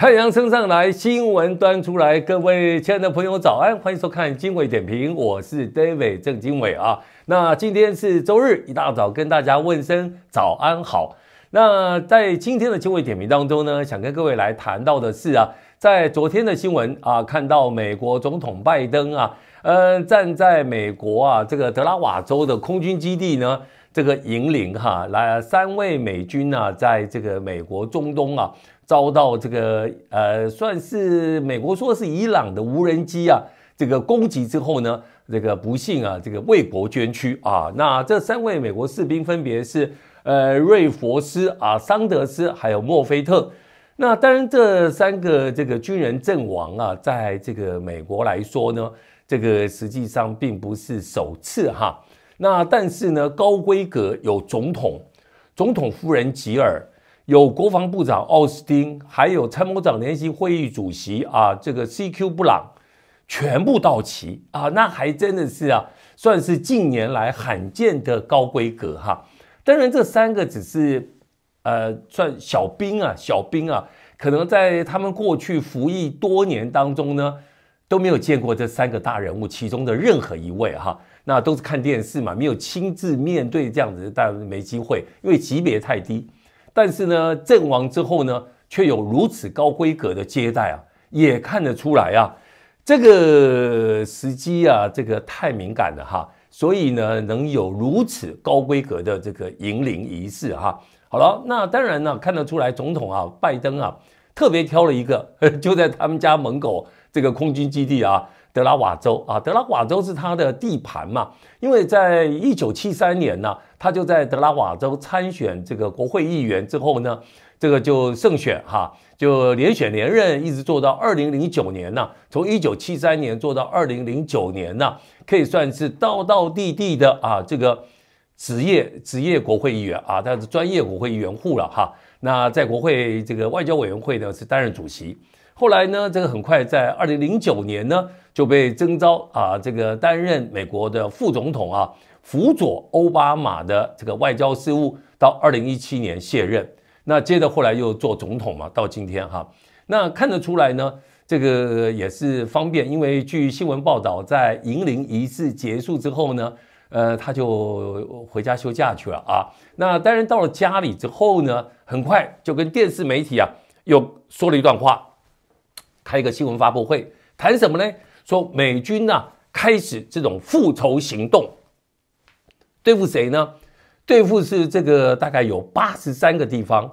太阳升上来，新闻端出来。各位亲爱的朋友，早安！欢迎收看经纬点评，我是 David 郑经纬啊。那今天是周日，一大早跟大家问声早安好。那在今天的经纬点评当中呢，想跟各位来谈到的是啊，在昨天的新闻啊，看到美国总统拜登啊，呃，站在美国啊这个德拉瓦州的空军基地呢，这个引领哈，来三位美军呢，在这个美国中东啊。遭到这个呃，算是美国说是伊朗的无人机啊，这个攻击之后呢，这个不幸啊，这个为国捐躯啊。那这三位美国士兵分别是呃瑞佛斯啊、桑德斯还有莫菲特。那当然，这三个这个军人阵亡啊，在这个美国来说呢，这个实际上并不是首次哈。那但是呢，高规格有总统、总统夫人吉尔。有国防部长奥斯汀，还有参谋长联席会议主席啊，这个 CQ 布朗，全部到齐啊，那还真的是啊，算是近年来罕见的高规格哈。当然，这三个只是呃算小兵啊，小兵啊，可能在他们过去服役多年当中呢，都没有见过这三个大人物其中的任何一位哈。那都是看电视嘛，没有亲自面对这样子，但然没机会，因为级别太低。但是呢，阵亡之后呢，却有如此高规格的接待啊，也看得出来啊，这个时机啊，这个太敏感了哈。所以呢，能有如此高规格的这个迎灵仪式哈。好了，那当然呢，看得出来，总统啊，拜登啊，特别挑了一个，就在他们家门口这个空军基地啊，德拉瓦州啊，德拉瓦州是他的地盘嘛，因为在一九七三年呢。他就在德拉瓦州参选这个国会议员之后呢，这个就胜选哈，就连选连任，一直做到二零零九年呢，从一九七三年做到二零零九年呢，可以算是道道地地的啊这个职业职业国会议员啊，他是专业国会议员户了哈。那在国会这个外交委员会呢是担任主席，后来呢这个很快在二零零九年呢就被征召啊这个担任美国的副总统啊。辅佐奥巴马的这个外交事务，到二零一七年卸任，那接着后来又做总统嘛，到今天哈，那看得出来呢，这个也是方便，因为据新闻报道，在迎灵仪式结束之后呢，呃，他就回家休假去了啊。那当然到了家里之后呢，很快就跟电视媒体啊又说了一段话，开一个新闻发布会，谈什么呢？说美军呢开始这种复仇行动。对付谁呢？对付是这个大概有八十三个地方，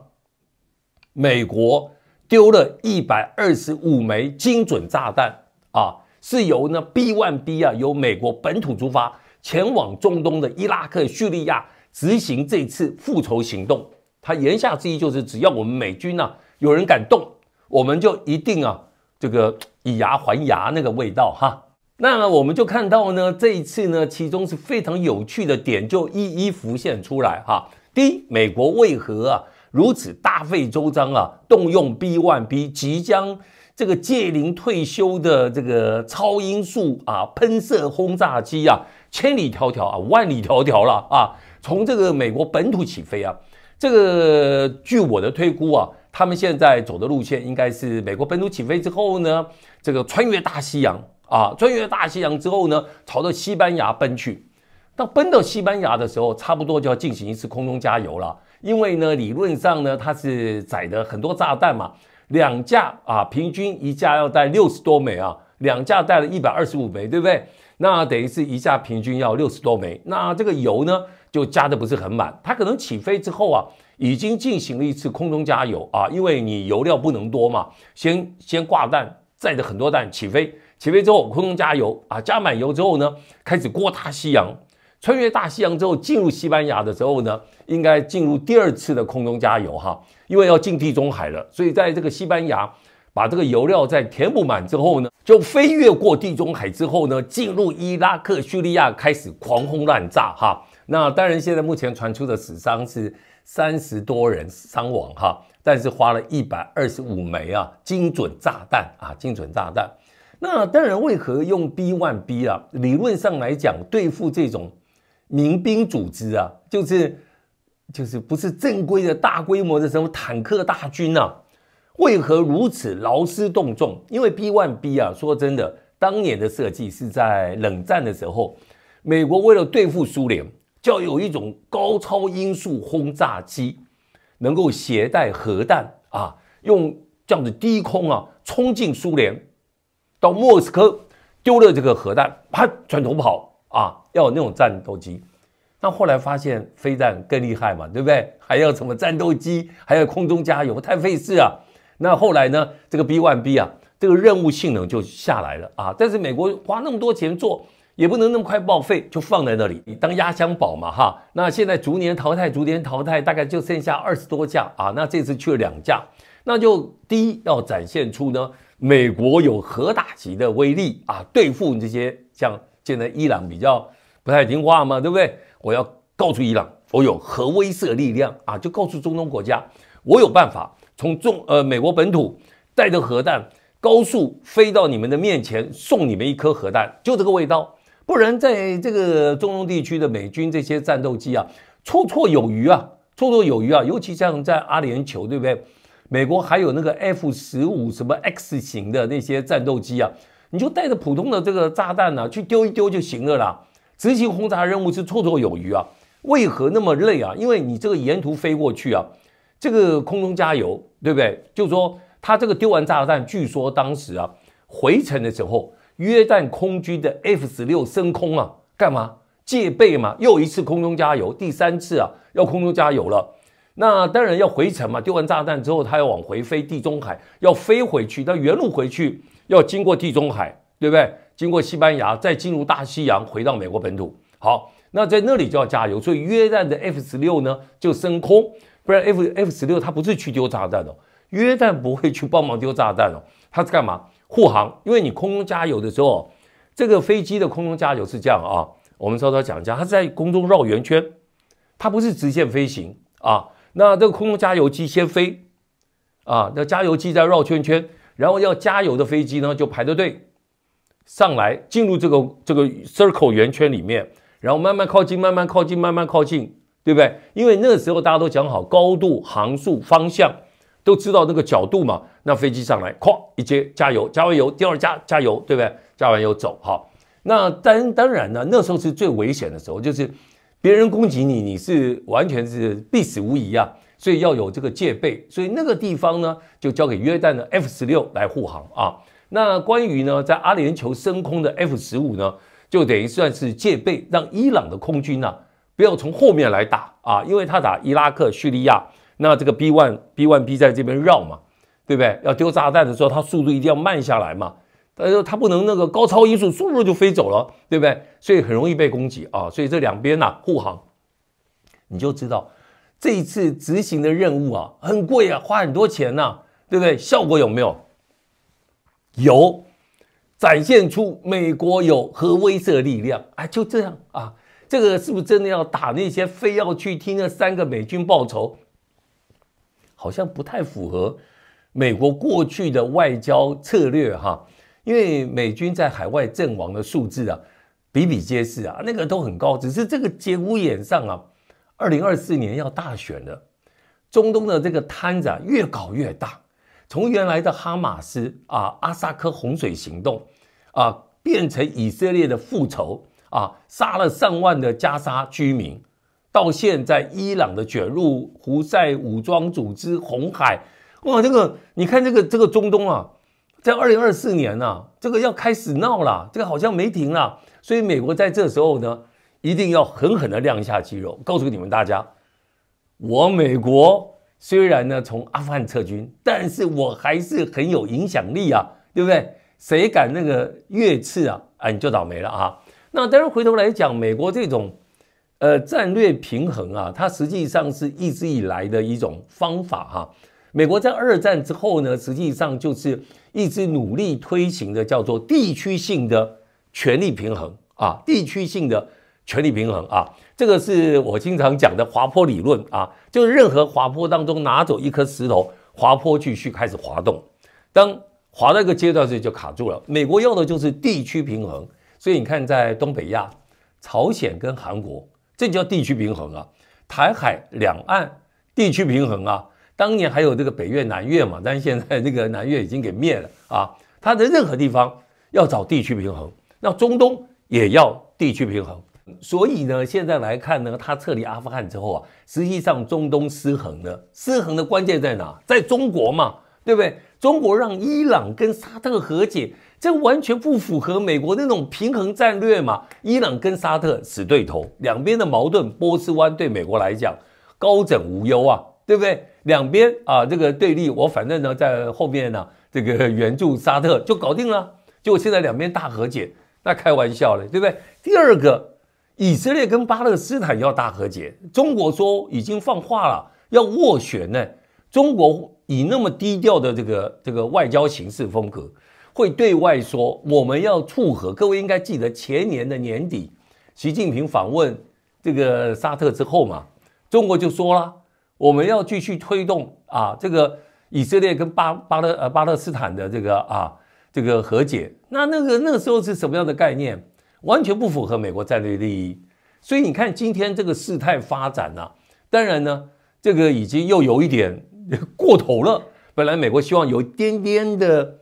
美国丢了一百二十五枚精准炸弹啊，是由呢 B one B 啊由美国本土出发，前往中东的伊拉克、叙利亚执行这次复仇行动。他言下之意就是，只要我们美军呐有人敢动，我们就一定啊这个以牙还牙那个味道哈。那我们就看到呢，这一次呢，其中是非常有趣的点就一一浮现出来哈。第一，美国为何啊如此大费周章啊，动用 B one B 即将这个届龄退休的这个超音速啊喷射轰炸机啊，千里迢迢啊，万里迢迢了啊，从这个美国本土起飞啊。这个据我的推估啊，他们现在走的路线应该是美国本土起飞之后呢，这个穿越大西洋。啊，穿越大西洋之后呢，朝着西班牙奔去。到奔到西班牙的时候，差不多就要进行一次空中加油了。因为呢，理论上呢，它是载的很多炸弹嘛，两架啊，平均一架要带六十多枚啊，两架带了一百二十五枚，对不对？那等于是一架平均要六十多枚。那这个油呢，就加的不是很满。它可能起飞之后啊，已经进行了一次空中加油啊，因为你油料不能多嘛，先先挂弹，载着很多弹起飞。起飞之后，空中加油啊，加满油之后呢，开始过大西洋，穿越大西洋之后，进入西班牙的时候呢，应该进入第二次的空中加油哈，因为要进地中海了，所以在这个西班牙把这个油料再填补满之后呢，就飞越过地中海之后呢，进入伊拉克、叙利亚，开始狂轰滥炸哈。那当然，现在目前传出的死伤是三十多人伤亡哈，但是花了一百二十五枚啊，精准炸弹啊，精准炸弹。那当然，为何用 b one b 啊？理论上来讲，对付这种民兵组织啊，就是就是不是正规的大规模的什么坦克大军啊？为何如此劳师动众？因为 b one b 啊，说真的，当年的设计是在冷战的时候，美国为了对付苏联，就要有一种高超音速轰炸机，能够携带核弹啊，用这样子低空啊，冲进苏联。到莫斯科丢了这个核弹，啪转头跑啊，要有那种战斗机。那后来发现飞弹更厉害嘛，对不对？还要什么战斗机，还要空中加油，太费事啊。那后来呢，这个 B1B 啊，这个任务性能就下来了啊。但是美国花那么多钱做，也不能那么快报废，就放在那里你当压箱宝嘛哈。那现在逐年淘汰，逐年淘汰，大概就剩下二十多架啊。那这次去了两架，那就第一要展现出呢。美国有核打击的威力啊，对付你这些像现在伊朗比较不太听话嘛，对不对？我要告诉伊朗，我有核威慑力量啊，就告诉中东国家，我有办法从中呃美国本土带着核弹高速飞到你们的面前，送你们一颗核弹，就这个味道。不然在这个中东地区的美军这些战斗机啊，绰绰有余啊，绰绰有余啊，尤其像在阿里酋，对不对？美国还有那个 F 十五什么 X 型的那些战斗机啊，你就带着普通的这个炸弹呢去丢一丢就行了啦，执行轰炸任务是绰绰有余啊。为何那么累啊？因为你这个沿途飞过去啊，这个空中加油，对不对？就说他这个丢完炸弹，据说当时啊回程的时候，约旦空军的 F 十六升空啊，干嘛？戒备嘛，又一次空中加油，第三次啊要空中加油了。那当然要回程嘛！丢完炸弹之后，他要往回飞，地中海要飞回去，那原路回去要经过地中海，对不对？经过西班牙，再进入大西洋，回到美国本土。好，那在那里就要加油。所以约旦的 F 十六呢，就升空，不然 F F 十六它不是去丢炸弹的，约旦不会去帮忙丢炸弹哦，它是干嘛？护航。因为你空中加油的时候，这个飞机的空中加油是这样啊，我们稍稍讲一下，它是在空中绕圆圈，它不是直线飞行啊。那这个空中加油机先飞，啊，那加油机在绕圈圈，然后要加油的飞机呢就排着队上来进入这个这个 circle 圆圈里面，然后慢慢靠近，慢慢靠近，慢慢靠近，对不对？因为那个时候大家都讲好高度、航速、方向，都知道那个角度嘛。那飞机上来，咵一接加油，加完油，第二加加油，对不对？加完油走，好。那当当然呢，那时候是最危险的时候，就是。别人攻击你，你是完全是必死无疑啊，所以要有这个戒备。所以那个地方呢，就交给约旦的 F 十六来护航啊。那关于呢，在阿联酋升空的 F 十五呢，就等于算是戒备，让伊朗的空军呢不要从后面来打啊，因为他打伊拉克、叙利亚，那这个 B one B one B 在这边绕嘛，对不对？要丢炸弹的时候，它速度一定要慢下来嘛。他说他不能那个高超音速嗖嗖就飞走了，对不对？所以很容易被攻击啊！所以这两边呢护航，你就知道这一次执行的任务啊很贵啊，花很多钱呢，对不对？效果有没有？有，展现出美国有核威慑力量啊！就这样啊，这个是不是真的要打那些非要去替那三个美军报仇？好像不太符合美国过去的外交策略哈。因为美军在海外阵亡的数字啊，比比皆是啊，那个都很高。只是这个节骨眼上啊，二零二四年要大选了，中东的这个摊子越搞越大。从原来的哈马斯啊、阿萨克洪水行动啊，变成以色列的复仇啊，杀了上万的加沙居民，到现在伊朗的卷入胡塞武装组织红海，哇，这个你看这个这个中东啊。在二零二四年呐，这个要开始闹了，这个好像没停了。所以美国在这时候呢，一定要狠狠的亮一下肌肉，告诉你们大家，我美国虽然呢从阿富汗撤军，但是我还是很有影响力啊，对不对？谁敢那个越次啊，啊你就倒霉了啊。那当然回头来讲，美国这种呃战略平衡啊，它实际上是一直以来的一种方法哈。美国在二战之后呢，实际上就是。一直努力推行的叫做地区性的权力平衡啊，地区性的权力平衡啊，这个是我经常讲的滑坡理论啊，就是任何滑坡当中拿走一颗石头，滑坡继续开始滑动，当滑到一个阶段时就卡住了。美国要的就是地区平衡，所以你看在东北亚，朝鲜跟韩国这叫地区平衡啊，台海两岸地区平衡啊。当年还有这个北越南越嘛，但是现在这个南越已经给灭了啊。他的任何地方要找地区平衡，那中东也要地区平衡。所以呢，现在来看呢，他撤离阿富汗之后啊，实际上中东失衡了。失衡的关键在哪？在中国嘛，对不对？中国让伊朗跟沙特和解，这完全不符合美国那种平衡战略嘛。伊朗跟沙特死对头，两边的矛盾，波斯湾对美国来讲高枕无忧啊。对不对？两边啊，这个对立，我反正呢，在后面呢，这个 援助沙特就搞定了。就现在两边大和解，那开玩笑嘞，对不对？第二个，以色列跟巴勒斯坦要大和解，中国说已经放话了，要斡旋呢。中国以那么低调的这个这个外交形式风格，会对外说我们要促和。各位应该记得前年的年底，习近平访问这个沙特之后嘛，中国就说了。我们要继续推动啊，这个以色列跟巴巴勒呃巴勒斯坦的这个啊这个和解。那那个那个时候是什么样的概念？完全不符合美国战略利益。所以你看今天这个事态发展呢，当然呢这个已经又有一点 过头了。本来美国希望有一点点的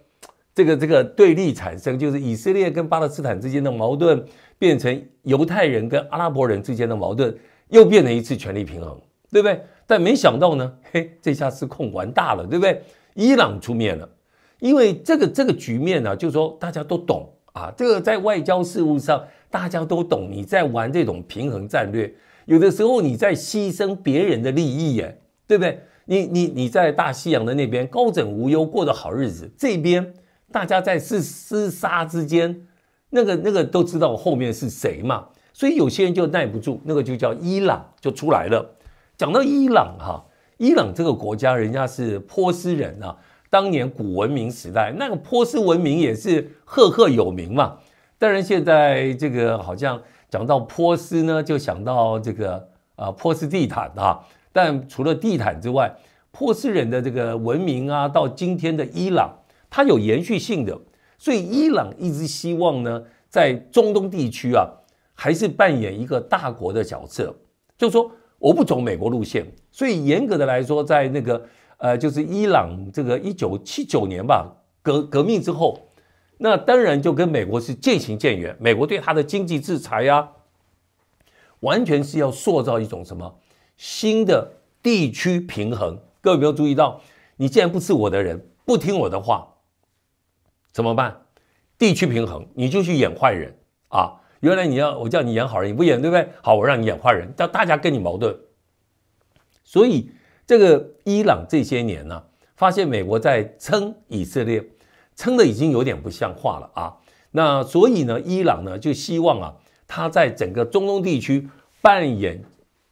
这个这个对立产生，就是以色列跟巴勒斯坦之间的矛盾变成犹太人跟阿拉伯人之间的矛盾，又变成一次权力平衡。对不对？但没想到呢，嘿，这下失控完大了，对不对？伊朗出面了，因为这个这个局面呢，就是说大家都懂啊，这个在外交事务上大家都懂。你在玩这种平衡战略，有的时候你在牺牲别人的利益，哎，对不对？你你你在大西洋的那边高枕无忧过的好日子，这边大家在厮厮杀之间，那个那个都知道后面是谁嘛，所以有些人就耐不住，那个就叫伊朗就出来了。讲到伊朗哈，伊朗这个国家，人家是波斯人啊。当年古文明时代，那个波斯文明也是赫赫有名嘛。当然，现在这个好像讲到波斯呢，就想到这个啊，波斯地毯啊。但除了地毯之外，波斯人的这个文明啊，到今天的伊朗，它有延续性的。所以，伊朗一直希望呢，在中东地区啊，还是扮演一个大国的角色，就是说。我不走美国路线，所以严格的来说，在那个呃，就是伊朗这个一九七九年吧革革命之后，那当然就跟美国是渐行渐远。美国对他的经济制裁呀，完全是要塑造一种什么新的地区平衡。各位没有注意到，你既然不是我的人，不听我的话，怎么办？地区平衡，你就去演坏人啊。原来你要我叫你演好人，你不演，对不对？好，我让你演坏人，叫大家跟你矛盾。所以这个伊朗这些年呢，发现美国在撑以色列，撑的已经有点不像话了啊。那所以呢，伊朗呢就希望啊，他在整个中东地区扮演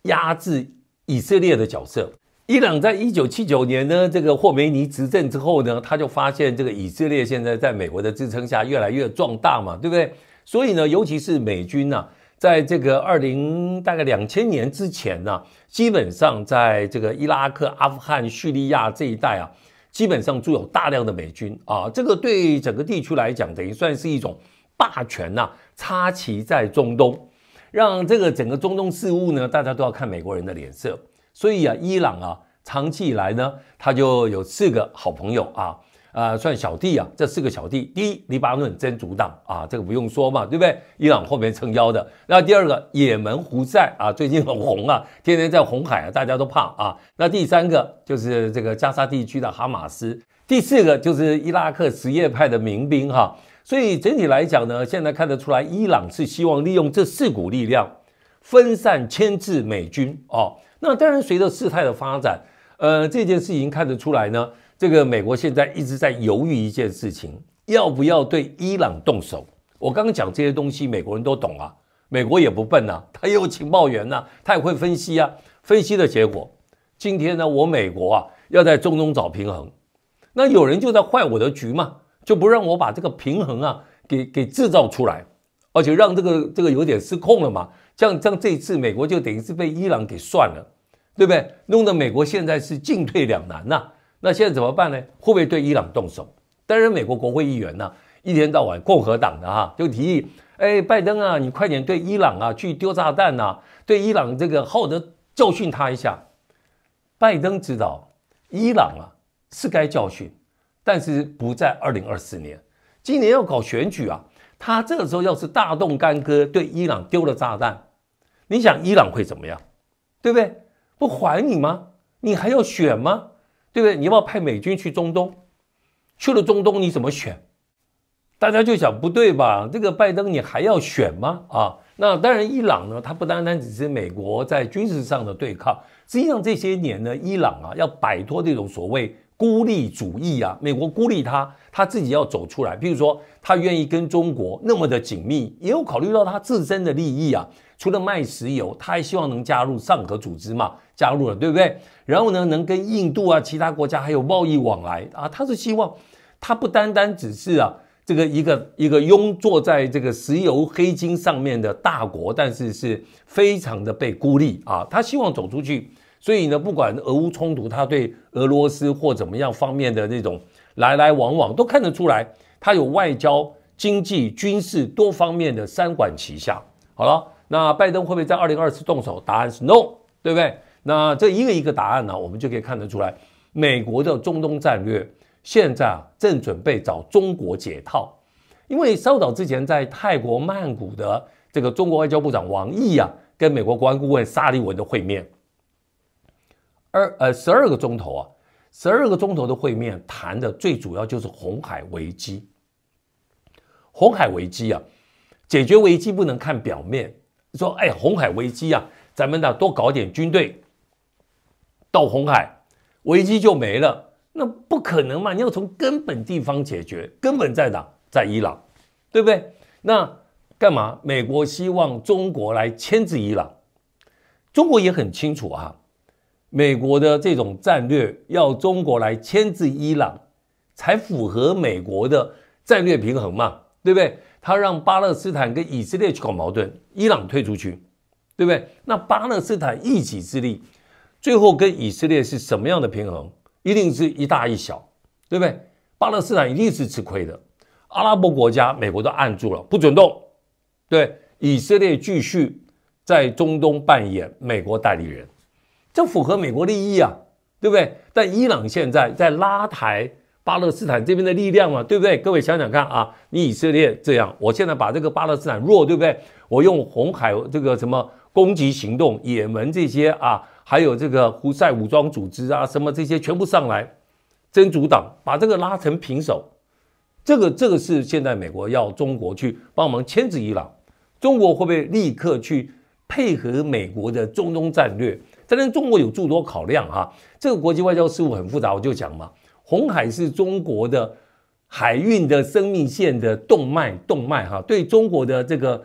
压制以色列的角色。伊朗在一九七九年呢，这个霍梅尼执政之后呢，他就发现这个以色列现在在美国的支撑下越来越壮大嘛，对不对？所以呢，尤其是美军呢，在这个二零大概两千年之前呢，基本上在这个伊拉克、阿富汗、叙利亚这一带啊，基本上驻有大量的美军啊。这个对整个地区来讲，等于算是一种霸权呐，插旗在中东，让这个整个中东事务呢，大家都要看美国人的脸色。所以啊，伊朗啊，长期以来呢，它就有四个好朋友啊。啊，算小弟啊，这四个小弟，第一黎巴嫩真主党啊，这个不用说嘛，对不对？伊朗后面撑腰的。那第二个也门胡塞啊，最近很红啊，天天在红海啊，大家都怕啊。那第三个就是这个加沙地区的哈马斯，第四个就是伊拉克什叶派的民兵哈。所以整体来讲呢，现在看得出来，伊朗是希望利用这四股力量分散牵制美军哦。那当然，随着事态的发展，呃，这件事情看得出来呢。这个美国现在一直在犹豫一件事情，要不要对伊朗动手？我刚刚讲这些东西，美国人都懂啊。美国也不笨呐，他也有情报员呐，他也会分析啊。分析的结果，今天呢，我美国啊要在中东找平衡，那有人就在坏我的局嘛，就不让我把这个平衡啊给给制造出来，而且让这个这个有点失控了嘛。像像这次，美国就等于是被伊朗给算了，对不对？弄得美国现在是进退两难呐。那现在怎么办呢？会不会对伊朗动手？当然，美国国会议员呢，一天到晚共和党的哈就提议，哎，拜登啊，你快点对伊朗啊去丢炸弹呐，对伊朗这个好的教训他一下。拜登知道，伊朗啊是该教训，但是不在二零二四年，今年要搞选举啊，他这个时候要是大动干戈对伊朗丢了炸弹，你想伊朗会怎么样？对不对？不还你吗？你还要选吗？对不对？你要不要派美军去中东，去了中东你怎么选？大家就想不对吧？这个拜登你还要选吗？啊，那当然，伊朗呢，它不单单只是美国在军事上的对抗。实际上这些年呢，伊朗啊要摆脱这种所谓孤立主义啊，美国孤立他，他自己要走出来。譬如说，他愿意跟中国那么的紧密，也有考虑到他自身的利益啊。除了卖石油，他还希望能加入上合组织嘛？加入了，对不对？然后呢，能跟印度啊、其他国家还有贸易往来啊，他是希望，他不单单只是啊这个一个一个拥坐在这个石油黑金上面的大国，但是是非常的被孤立啊，他希望走出去。所以呢，不管俄乌冲突，他对俄罗斯或怎么样方面的那种来来往往都看得出来，他有外交、经济、军事多方面的三管齐下。好了，那拜登会不会在二零二四动手？答案是 no，对不对？那这一个一个答案呢，我们就可以看得出来，美国的中东战略现在啊正准备找中国解套，因为稍早之前在泰国曼谷的这个中国外交部长王毅啊，跟美国国安顾问沙利文的会面，二呃十二个钟头啊，十二个钟头的会面谈的最主要就是红海危机。红海危机啊，解决危机不能看表面，说哎红海危机啊，咱们呢多搞点军队。到红海危机就没了，那不可能嘛！你要从根本地方解决，根本在哪？在伊朗，对不对？那干嘛？美国希望中国来牵制伊朗，中国也很清楚啊。美国的这种战略要中国来牵制伊朗，才符合美国的战略平衡嘛，对不对？他让巴勒斯坦跟以色列去搞矛盾，伊朗退出去，对不对？那巴勒斯坦一己之力。最后跟以色列是什么样的平衡？一定是一大一小，对不对？巴勒斯坦一定是吃亏的。阿拉伯国家、美国都按住了，不准动。对，以色列继续在中东扮演美国代理人，这符合美国利益啊，对不对？但伊朗现在在拉抬巴勒斯坦这边的力量嘛，对不对？各位想想看啊，你以色列这样，我现在把这个巴勒斯坦弱，对不对？我用红海这个什么攻击行动、也门这些啊。还有这个胡塞武装组织啊，什么这些全部上来，真主党把这个拉成平手，这个这个是现在美国要中国去帮忙牵制伊朗，中国会不会立刻去配合美国的中东战略？当然，中国有诸多考量哈。这个国际外交事务很复杂，我就讲嘛。红海是中国的海运的生命线的动脉，动脉哈，对中国的这个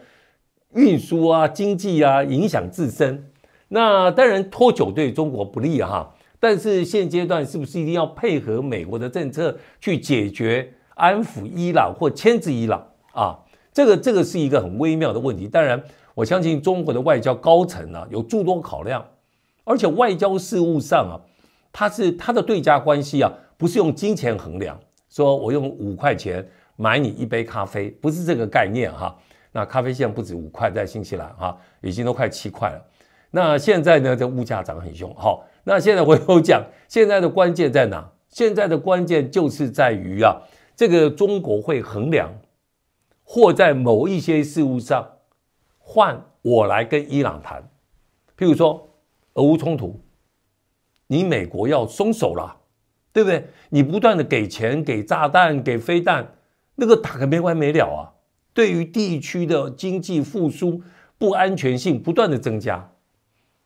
运输啊、经济啊影响至深。那当然，脱酒对中国不利哈，但是现阶段是不是一定要配合美国的政策去解决、安抚伊朗或牵制伊朗啊？这个这个是一个很微妙的问题。当然，我相信中国的外交高层呢有诸多考量，而且外交事务上啊，它是它的对家关系啊，不是用金钱衡量。说我用五块钱买你一杯咖啡，不是这个概念哈。那咖啡现在不止五块，在新西兰哈已经都快七块了。那现在呢？这物价涨很凶，好。那现在回头讲，现在的关键在哪？现在的关键就是在于啊，这个中国会衡量，或在某一些事物上换我来跟伊朗谈，譬如说俄乌冲突，你美国要松手啦，对不对？你不断的给钱、给炸弹、给飞弹，那个打个没完没了啊！对于地区的经济复苏，不安全性不断的增加。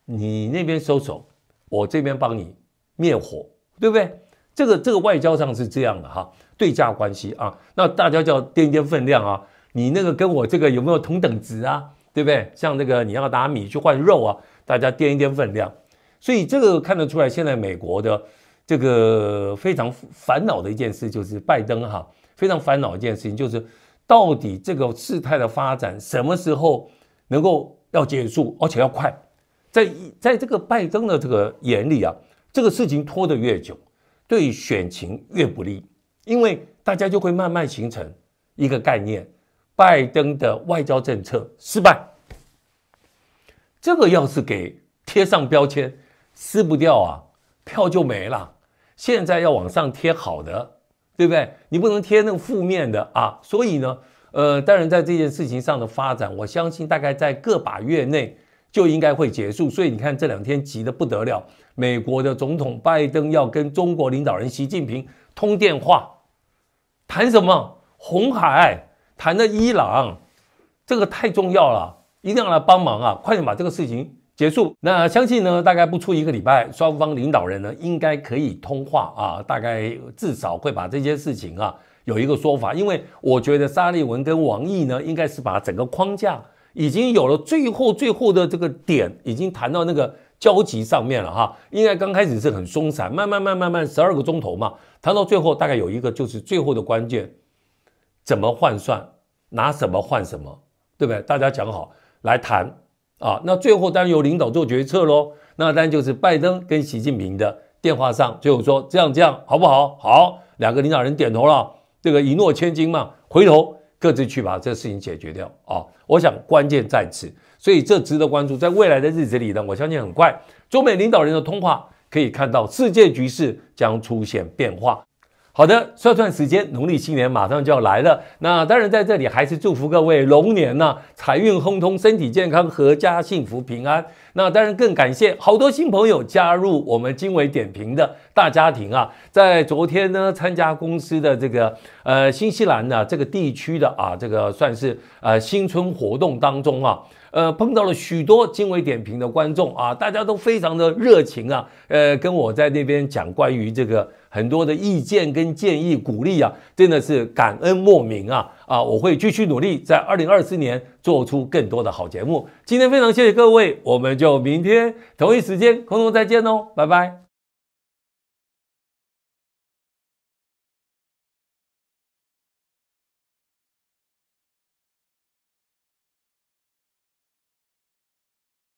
你那边收手，我这边帮你灭火，对不对？这个这个外交上是这样的哈，对价关系啊。那大家叫掂一掂分量啊，你那个跟我这个有没有同等值啊？对不对？像那个你要拿米去换肉啊，大家掂一掂分量。所以这个看得出来，现在美国的这个非常烦恼的一件事就是拜登哈，非常烦恼一件事情就是，到底这个事态的发展什么时候能够要结束，而且要快。在在这个拜登的这个眼里啊，这个事情拖得越久，对选情越不利，因为大家就会慢慢形成一个概念：拜登的外交政策失败。这个要是给贴上标签，撕不掉啊，票就没了。现在要往上贴好的，对不对？你不能贴那个负面的啊。所以呢，呃，当然在这件事情上的发展，我相信大概在个把月内。就应该会结束，所以你看这两天急得不得了。美国的总统拜登要跟中国领导人习近平通电话，谈什么红海，谈的伊朗，这个太重要了，一定要来帮忙啊！快点把这个事情结束。那相信呢，大概不出一个礼拜，双方领导人呢应该可以通话啊，大概至少会把这些事情啊有一个说法。因为我觉得沙利文跟王毅呢，应该是把整个框架。已经有了最后最后的这个点，已经谈到那个交集上面了哈。应该刚开始是很松散，慢慢慢慢慢，十二个钟头嘛，谈到最后大概有一个就是最后的关键，怎么换算，拿什么换什么，对不对？大家讲好来谈啊。那最后当然由领导做决策喽。那当然就是拜登跟习近平的电话上，最后说这样这样好不好？好，两个领导人点头了，这个一诺千金嘛，回头。各自去把这事情解决掉啊！我想关键在此，所以这值得关注。在未来的日子里呢，我相信很快中美领导人的通话，可以看到世界局势将出现变化。好的，算算时间农历新年马上就要来了，那当然在这里还是祝福各位龙年呢，财运亨通，身体健康，阖家幸福平安。那当然更感谢好多新朋友加入我们经纬点评的大家庭啊，在昨天呢参加公司的这个呃新西兰呢这个地区的啊这个算是呃新春活动当中啊。呃，碰到了许多经纬点评的观众啊，大家都非常的热情啊，呃，跟我在那边讲关于这个很多的意见跟建议，鼓励啊，真的是感恩莫名啊啊！我会继续努力，在二零二四年做出更多的好节目。今天非常谢谢各位，我们就明天同一时间空中再见喽，拜拜。